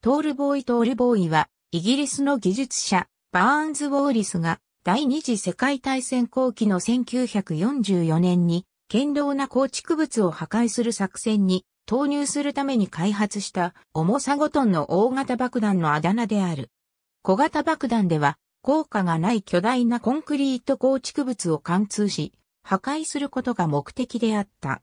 トールボーイ・トールボーイは、イギリスの技術者、バーンズ・ウォーリスが、第二次世界大戦後期の1944年に、堅牢な構築物を破壊する作戦に投入するために開発した重さ5トンの大型爆弾のあだ名である。小型爆弾では、効果がない巨大なコンクリート構築物を貫通し、破壊することが目的であった。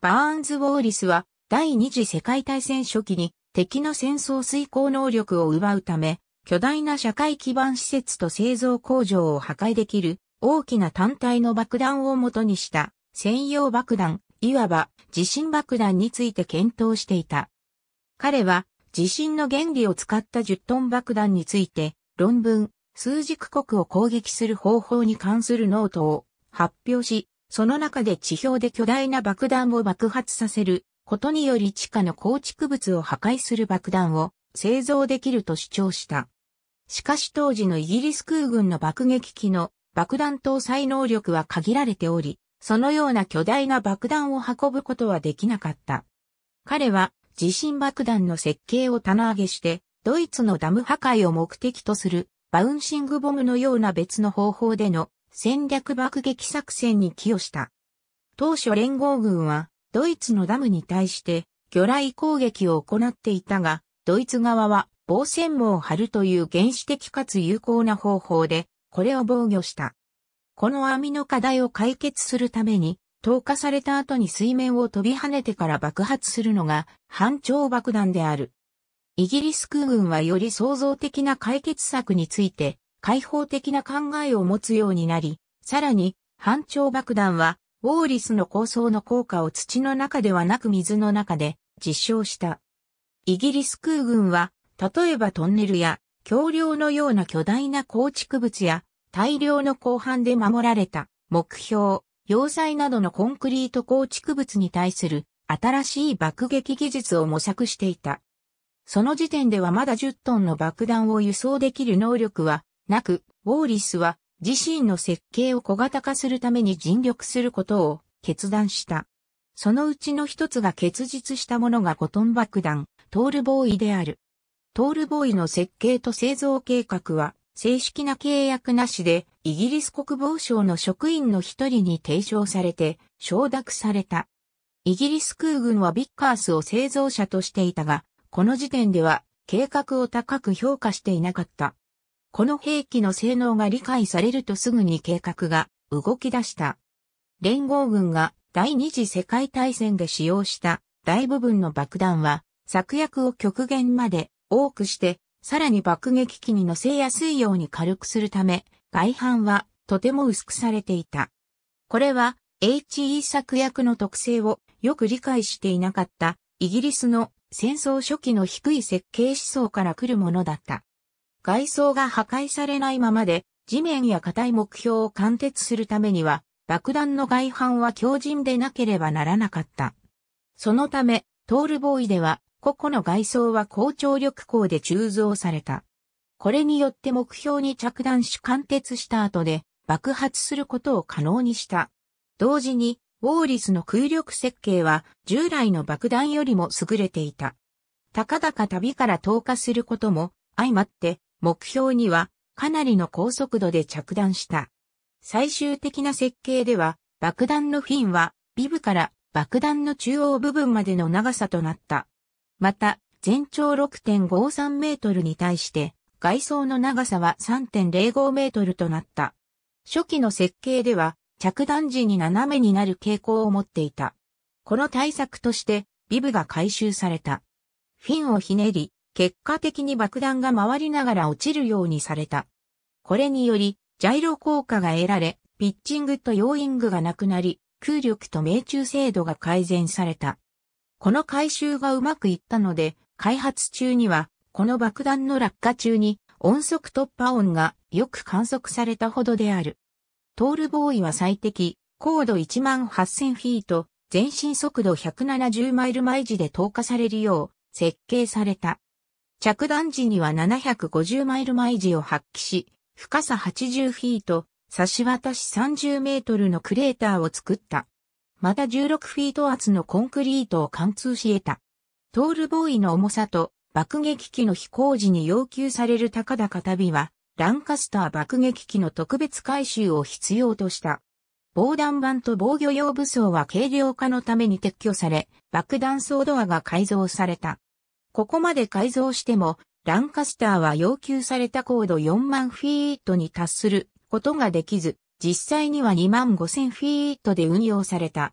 バーンズ・ウォーリスは、第二次世界大戦初期に敵の戦争遂行能力を奪うため、巨大な社会基盤施設と製造工場を破壊できる大きな単体の爆弾を元にした専用爆弾、いわば地震爆弾について検討していた。彼は地震の原理を使った10トン爆弾について論文、数軸国を攻撃する方法に関するノートを発表し、その中で地表で巨大な爆弾を爆発させることにより地下の構築物を破壊する爆弾を製造できると主張した。しかし当時のイギリス空軍の爆撃機の爆弾搭載能力は限られており、そのような巨大な爆弾を運ぶことはできなかった。彼は地震爆弾の設計を棚上げして、ドイツのダム破壊を目的とするバウンシングボムのような別の方法での戦略爆撃作戦に寄与した。当初連合軍はドイツのダムに対して魚雷攻撃を行っていたが、ドイツ側は防線網を張るという原始的かつ有効な方法で、これを防御した。この網の課題を解決するために、投下された後に水面を飛び跳ねてから爆発するのが反長爆弾である。イギリス空軍はより創造的な解決策について開放的な考えを持つようになり、さらに反長爆弾はウォーリスの構想の効果を土の中ではなく水の中で実証した。イギリス空軍は、例えばトンネルや橋梁のような巨大な構築物や大量の広範で守られた目標、要塞などのコンクリート構築物に対する新しい爆撃技術を模索していた。その時点ではまだ10トンの爆弾を輸送できる能力はなく、ウォーリスは自身の設計を小型化するために尽力することを決断した。そのうちの一つが結実したものがコトン爆弾、トールボーイである。トールボーイの設計と製造計画は正式な契約なしでイギリス国防省の職員の一人に提唱されて承諾された。イギリス空軍はビッカースを製造者としていたが、この時点では計画を高く評価していなかった。この兵器の性能が理解されるとすぐに計画が動き出した。連合軍が第二次世界大戦で使用した大部分の爆弾は作薬を極限まで多くしてさらに爆撃機に乗せやすいように軽くするため外反はとても薄くされていた。これは HE 作薬の特性をよく理解していなかったイギリスの戦争初期の低い設計思想から来るものだった。外装が破壊されないままで、地面や硬い目標を貫徹するためには、爆弾の外反は強靭でなければならなかった。そのため、トールボーイでは、個々の外装は高張力鋼で鋳造された。これによって目標に着弾し貫徹した後で爆発することを可能にした。同時に、ウォーリスの空力設計は従来の爆弾よりも優れていた。たかだか旅から投下することも相まって目標にはかなりの高速度で着弾した。最終的な設計では爆弾のフィンはビブから爆弾の中央部分までの長さとなった。また、全長6.53メートルに対して、外装の長さは3.05メートルとなった。初期の設計では、着弾時に斜めになる傾向を持っていた。この対策として、ビブが回収された。フィンをひねり、結果的に爆弾が回りながら落ちるようにされた。これにより、ジャイロ効果が得られ、ピッチングとヨーイングがなくなり、空力と命中精度が改善された。この回収がうまくいったので、開発中には、この爆弾の落下中に音速突破音がよく観測されたほどである。トールボーイは最適、高度18000フィート、全身速度170マイル毎時で投下されるよう設計された。着弾時には750マイル毎時を発揮し、深さ80フィート、差し渡し30メートルのクレーターを作った。また16フィート厚のコンクリートを貫通し得た。トールボーイの重さと爆撃機の飛行時に要求される高々旅は、ランカスター爆撃機の特別回収を必要とした。防弾板と防御用武装は軽量化のために撤去され、爆弾装ドアが改造された。ここまで改造しても、ランカスターは要求された高度4万フィートに達することができず、実際には2万5千フィートで運用された。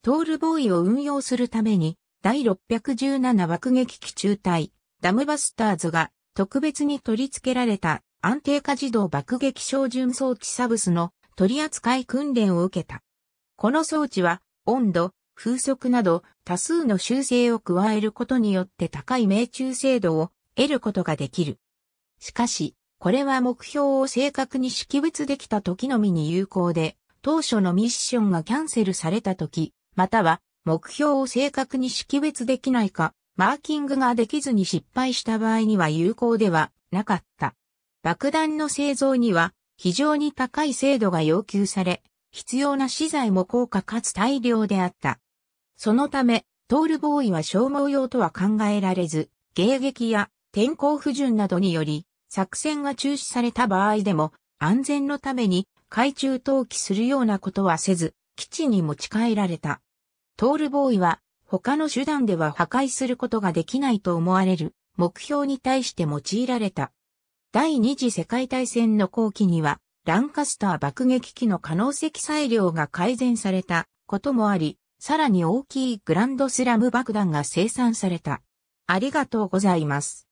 トールボーイを運用するために、第617爆撃機中隊、ダムバスターズが特別に取り付けられた安定化自動爆撃照準装置サブスの取り扱い訓練を受けた。この装置は温度、風速など多数の修正を加えることによって高い命中精度を得ることができる。しかし、これは目標を正確に識別できた時のみに有効で、当初のミッションがキャンセルされた時、または目標を正確に識別できないか、マーキングができずに失敗した場合には有効ではなかった。爆弾の製造には非常に高い精度が要求され、必要な資材も高価かつ大量であった。そのため、トールボーイは消耗用とは考えられず、迎撃や天候不順などにより、作戦が中止された場合でも、安全のために海中投棄するようなことはせず、基地に持ち帰られた。トールボーイは、他の手段では破壊することができないと思われる目標に対して用いられた。第二次世界大戦の後期には、ランカスター爆撃機の可能積載量が改善されたこともあり、さらに大きいグランドスラム爆弾が生産された。ありがとうございます。